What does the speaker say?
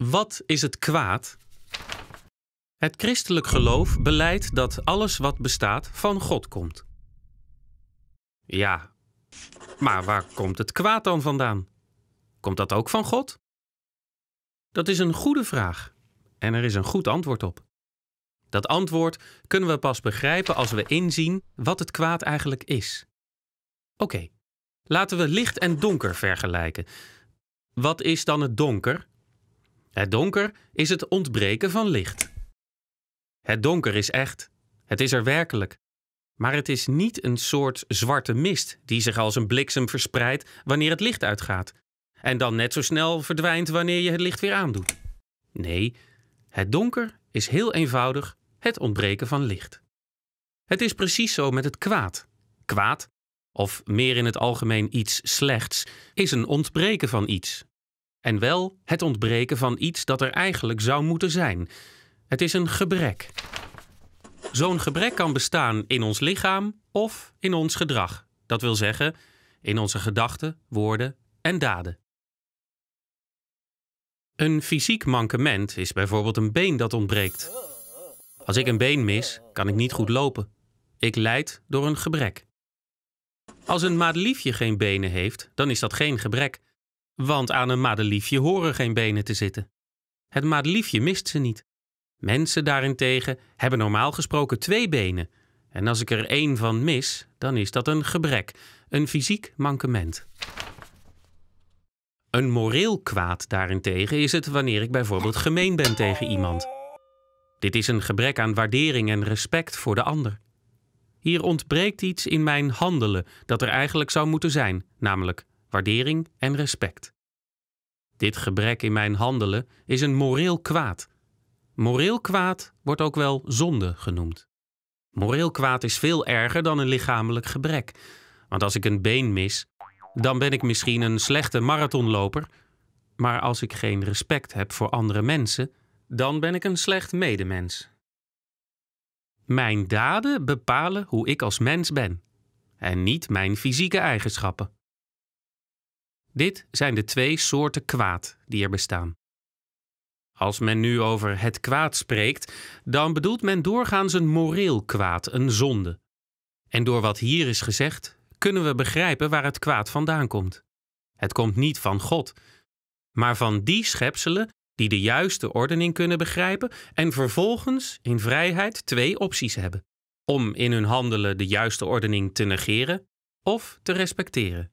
Wat is het kwaad? Het christelijk geloof beleidt dat alles wat bestaat van God komt. Ja, maar waar komt het kwaad dan vandaan? Komt dat ook van God? Dat is een goede vraag en er is een goed antwoord op. Dat antwoord kunnen we pas begrijpen als we inzien wat het kwaad eigenlijk is. Oké, laten we licht en donker vergelijken. Wat is dan het donker? Het donker is het ontbreken van licht. Het donker is echt. Het is er werkelijk. Maar het is niet een soort zwarte mist die zich als een bliksem verspreidt wanneer het licht uitgaat. En dan net zo snel verdwijnt wanneer je het licht weer aandoet. Nee, het donker is heel eenvoudig het ontbreken van licht. Het is precies zo met het kwaad. Kwaad, of meer in het algemeen iets slechts, is een ontbreken van iets, en wel het ontbreken van iets dat er eigenlijk zou moeten zijn. Het is een gebrek. Zo'n gebrek kan bestaan in ons lichaam of in ons gedrag. Dat wil zeggen, in onze gedachten, woorden en daden. Een fysiek mankement is bijvoorbeeld een been dat ontbreekt. Als ik een been mis, kan ik niet goed lopen. Ik leid door een gebrek. Als een madeliefje geen benen heeft, dan is dat geen gebrek want aan een madeliefje horen geen benen te zitten. Het madeliefje mist ze niet. Mensen daarentegen hebben normaal gesproken twee benen. En als ik er één van mis, dan is dat een gebrek, een fysiek mankement. Een moreel kwaad daarentegen is het wanneer ik bijvoorbeeld gemeen ben tegen iemand. Dit is een gebrek aan waardering en respect voor de ander. Hier ontbreekt iets in mijn handelen dat er eigenlijk zou moeten zijn, namelijk waardering en respect. Dit gebrek in mijn handelen is een moreel kwaad. Moreel kwaad wordt ook wel zonde genoemd. Moreel kwaad is veel erger dan een lichamelijk gebrek. Want als ik een been mis, dan ben ik misschien een slechte marathonloper. Maar als ik geen respect heb voor andere mensen, dan ben ik een slecht medemens. Mijn daden bepalen hoe ik als mens ben en niet mijn fysieke eigenschappen. Dit zijn de twee soorten kwaad die er bestaan. Als men nu over het kwaad spreekt, dan bedoelt men doorgaans een moreel kwaad, een zonde. En door wat hier is gezegd, kunnen we begrijpen waar het kwaad vandaan komt. Het komt niet van God, maar van die schepselen die de juiste ordening kunnen begrijpen en vervolgens in vrijheid twee opties hebben: om in hun handelen de juiste ordening te negeren of te respecteren.